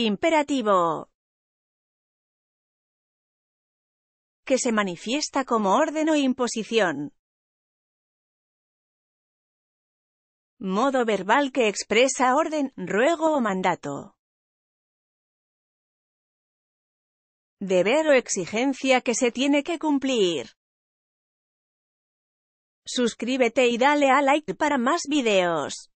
Imperativo. Que se manifiesta como orden o imposición. Modo verbal que expresa orden, ruego o mandato. Deber o exigencia que se tiene que cumplir. Suscríbete y dale a like para más videos.